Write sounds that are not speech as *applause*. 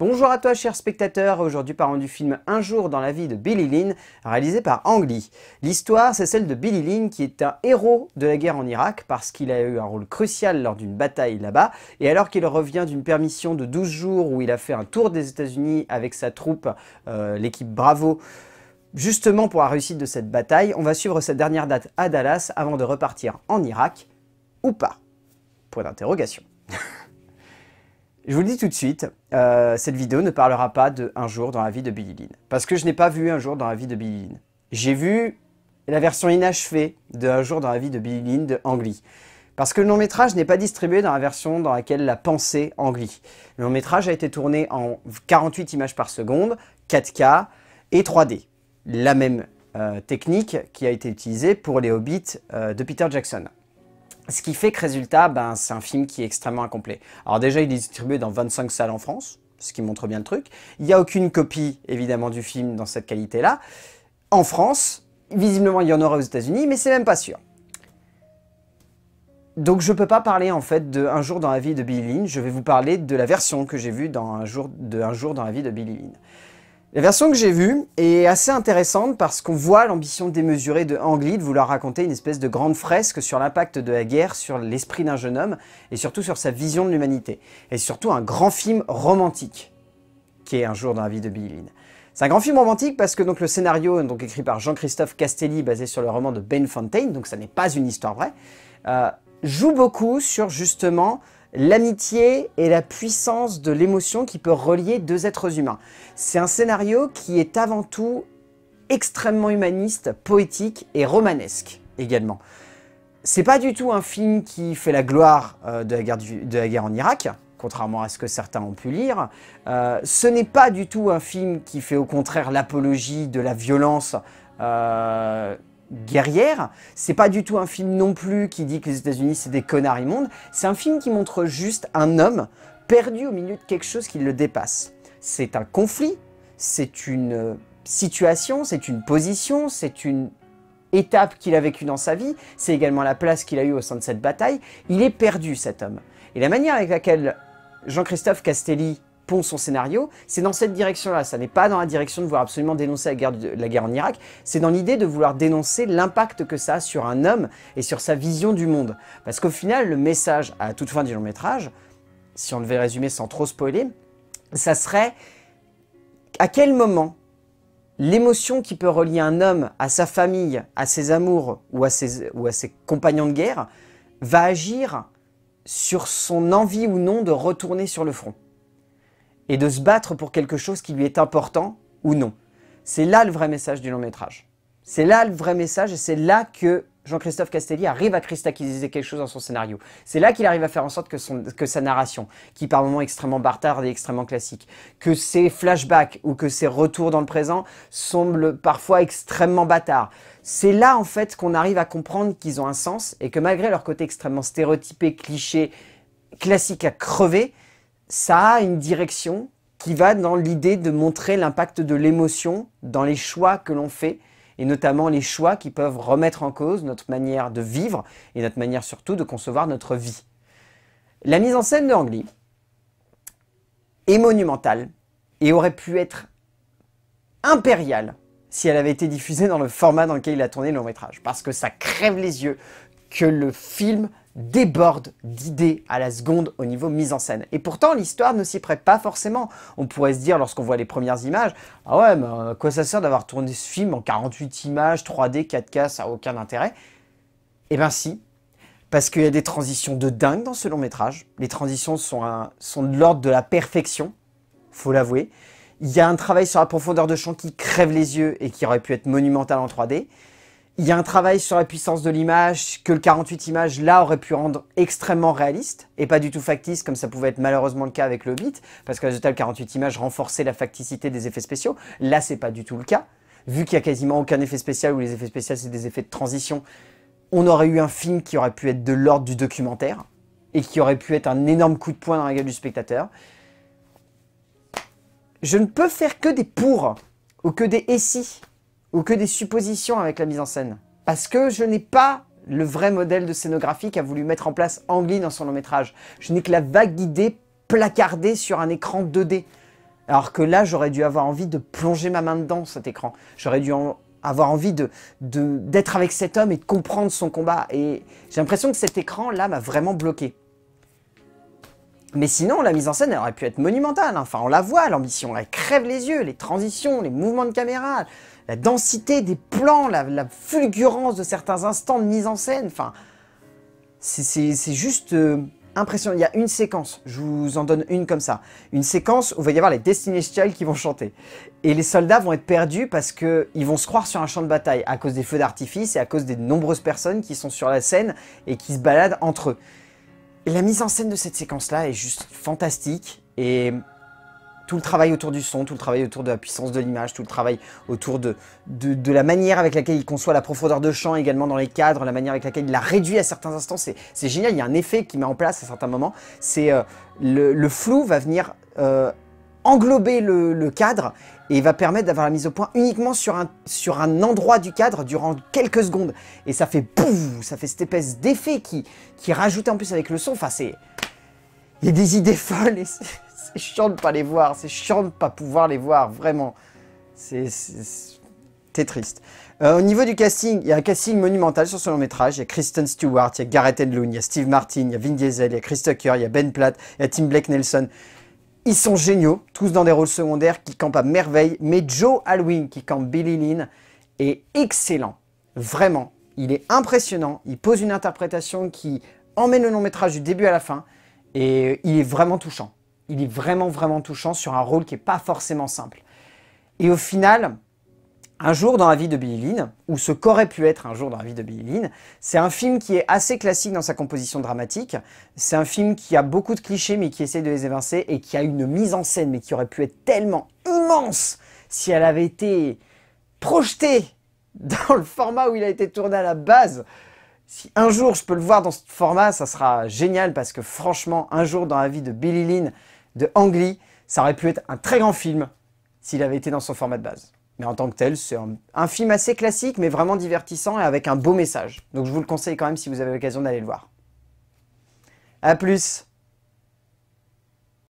Bonjour à toi chers spectateurs, aujourd'hui parlons du film Un jour dans la vie de Billy Lynn, réalisé par Ang Lee. L'histoire c'est celle de Billy Lynn qui est un héros de la guerre en Irak parce qu'il a eu un rôle crucial lors d'une bataille là-bas et alors qu'il revient d'une permission de 12 jours où il a fait un tour des états unis avec sa troupe, euh, l'équipe Bravo, justement pour la réussite de cette bataille, on va suivre cette dernière date à Dallas avant de repartir en Irak, ou pas Point d'interrogation. *laughs* Je vous le dis tout de suite, euh, cette vidéo ne parlera pas de Un jour dans la vie de Billy Lynn. Parce que je n'ai pas vu Un jour dans la vie de Billy Lynn. J'ai vu la version inachevée de Un jour dans la vie de Billy Lynn de Angli, Parce que le long métrage n'est pas distribué dans la version dans laquelle l'a pensée Ang Le long métrage a été tourné en 48 images par seconde, 4K et 3D. La même euh, technique qui a été utilisée pour les Hobbits euh, de Peter Jackson. Ce qui fait que résultat, ben, c'est un film qui est extrêmement incomplet. Alors déjà, il est distribué dans 25 salles en France, ce qui montre bien le truc. Il n'y a aucune copie, évidemment, du film dans cette qualité-là. En France, visiblement, il y en aura aux États-Unis, mais c'est même pas sûr. Donc je ne peux pas parler en fait de Un jour dans la vie de Billy Lynn, je vais vous parler de la version que j'ai vue dans un jour, de Un jour dans la vie de Billy Lynn. La version que j'ai vue est assez intéressante parce qu'on voit l'ambition démesurée de Angli de vouloir raconter une espèce de grande fresque sur l'impact de la guerre sur l'esprit d'un jeune homme et surtout sur sa vision de l'humanité. Et surtout un grand film romantique qui est Un jour dans la vie de Billy Lynn. C'est un grand film romantique parce que donc, le scénario donc, écrit par Jean-Christophe Castelli basé sur le roman de Ben Fontaine, donc ça n'est pas une histoire vraie, euh, joue beaucoup sur justement l'amitié et la puissance de l'émotion qui peut relier deux êtres humains. C'est un scénario qui est avant tout extrêmement humaniste, poétique et romanesque également. C'est pas du tout un film qui fait la gloire euh, de, la guerre de, la guerre en Irak, contrairement à ce que certains ont pu lire. Euh, ce n'est pas du tout un film qui fait au contraire l'apologie de la violence euh, guerrière. C'est pas du tout un film non plus qui dit que les États-Unis c'est des connards immondes. C'est un film qui montre juste un homme perdu au milieu de quelque chose qui le dépasse. C'est un conflit, c'est une euh, situation, c'est une position, c'est une étape qu'il a vécue dans sa vie, c'est également la place qu'il a eue au sein de cette bataille. Il est perdu cet homme. Et la manière avec laquelle Jean-Christophe Castelli son scénario, c'est dans cette direction-là. Ça n'est pas dans la direction de vouloir absolument dénoncer la guerre, de, la guerre en Irak, c'est dans l'idée de vouloir dénoncer l'impact que ça a sur un homme et sur sa vision du monde. Parce qu'au final, le message, à toute fin du long métrage, si on devait résumer sans trop spoiler, ça serait à quel moment l'émotion qui peut relier un homme à sa famille, à ses amours ou à ses, ou à ses compagnons de guerre va agir sur son envie ou non de retourner sur le front et de se battre pour quelque chose qui lui est important ou non. C'est là le vrai message du long métrage. C'est là le vrai message et c'est là que Jean-Christophe Castelli arrive à cristalliser quelque chose dans son scénario. C'est là qu'il arrive à faire en sorte que, sa narration, qui par moments est extrêmement bartarde et extrêmement classique, que ses flashbacks ou que ses retours dans le présent semblent parfois extrêmement bâtards. C'est là en fait qu'on arrive à comprendre qu'ils ont un sens et que malgré leur côté extrêmement stéréotypé, cliché, classique à crever, ça a une direction qui va dans l'idée de montrer l'impact de l'émotion dans les choix que l'on fait, et notamment les choix qui peuvent remettre en cause notre manière de vivre et notre manière surtout de concevoir notre vie. La mise en scène de Ang est monumentale et aurait pu être impériale si elle avait été diffusée dans le format dans lequel il a tourné le long métrage. Parce que ça crève les yeux, que le film déborde d'idées à la seconde au niveau mise en scène. Et pourtant, l'histoire ne s'y prête pas forcément. On pourrait se dire, lorsqu'on voit les premières images, « Ah ouais, mais euh, quoi ça sert d'avoir tourné ce film en 48 images, 3D, 4K, ça n'a aucun intérêt ?» Eh bien si, parce qu'il y a des transitions de dingue dans ce long métrage. Les transitions sont, sont de l'ordre de la perfection, faut l'avouer. Il y a un travail sur la profondeur de champ qui crève les yeux et qui aurait pu être monumental en 3D. Il y a un travail sur la puissance de l'image que le 48 images là aurait pu rendre extrêmement réaliste et pas du tout factice comme ça pouvait être malheureusement le cas avec le bit parce que résultat le 48 images renforçait la facticité des effets spéciaux. Là c'est pas du tout le cas vu qu'il y a quasiment aucun effet spécial ou les effets spéciaux c'est des effets de transition. On aurait eu un film qui aurait pu être de l'ordre du documentaire et qui aurait pu être un énorme coup de poing dans la gueule du spectateur. Je ne peux faire que des pour ou que des et ou que des suppositions avec la mise en scène. Parce que je n'ai pas le vrai modèle de scénographie qu'a voulu mettre en place Ang dans son long métrage. Je n'ai que la vague idée placardée sur un écran 2D. Alors que là, j'aurais dû avoir envie de plonger ma main dedans cet écran. J'aurais dû avoir envie d'être d'être avec cet homme et de comprendre son combat. Et j'ai l'impression que cet écran, là, m'a vraiment bloqué. Mais sinon, la mise en scène, elle aurait pu être monumentale. Enfin, on la voit, l'ambition, elle crève les yeux, les transitions, les mouvements de caméra, la densité des plans, la, fulgurance de certains instants de mise en scène. Enfin, c'est juste euh, impressionnant. Il y a une séquence, je vous en donne une comme ça. Une séquence où il va y avoir les Destiny's Child qui vont chanter. Et les soldats vont être perdus parce qu'ils vont se croire sur un champ de bataille à cause des feux d'artifice et à cause des nombreuses personnes qui sont sur la scène et qui se baladent entre eux. la mise en scène de cette séquence-là est juste fantastique. Et tout le travail autour du son, tout le travail autour de la puissance de l'image, tout le travail autour de, de, la manière avec laquelle il conçoit la profondeur de champ également dans les cadres, la manière avec laquelle il la réduit à certains instants, c'est génial, il y a un effet qui met en place à certains moments, c'est euh, le, flou va venir euh, englober le, cadre et va permettre d'avoir la mise au point uniquement sur un, sur un endroit du cadre durant quelques secondes. Et ça fait bouh, ça fait cette épaisse d'effet qui, qui rajoute en plus avec le son, enfin c'est... Il y a des idées folles et c'est chiant de pas les voir, c'est chiant de pas pouvoir les voir, vraiment. C'est... T'es triste. Euh, au niveau du casting, il y a un casting monumental sur ce long métrage. Il y a Kristen Stewart, il y a Gareth Edlund, il y a Steve Martin, il y a Vin Diesel, il y a Chris Tucker, il y a Ben Platt, il y a Tim Blake Nelson. Ils sont géniaux, tous dans des rôles secondaires qui campent à merveille, mais Joe Alwyn, qui campe Billy Lynn, est excellent. Vraiment, il est impressionnant, il pose une interprétation qui emmène le long métrage du début à la fin. Et euh, il est vraiment touchant. Il est vraiment, vraiment touchant sur un rôle qui n'est pas forcément simple. Et au final, un jour dans la vie de Billy Lynn, ou ce qu'aurait pu être un jour dans la vie de Billy Lynn, c'est un film qui est assez classique dans sa composition dramatique. C'est un film qui a beaucoup de clichés mais qui essaie de les évincer et qui a une mise en scène mais qui aurait pu être tellement immense si elle avait été projetée dans le format où il a été tourné à la base. Si un jour je peux le voir dans ce format, ça sera génial parce que franchement, un jour dans la vie de Billy Lynn, de Ang ça aurait pu être un très grand film s'il avait été dans son format de base. Mais en tant que tel, c'est un, un, film assez classique mais vraiment divertissant et avec un beau message. Donc je vous le conseille quand même si vous avez l'occasion d'aller le voir. A plus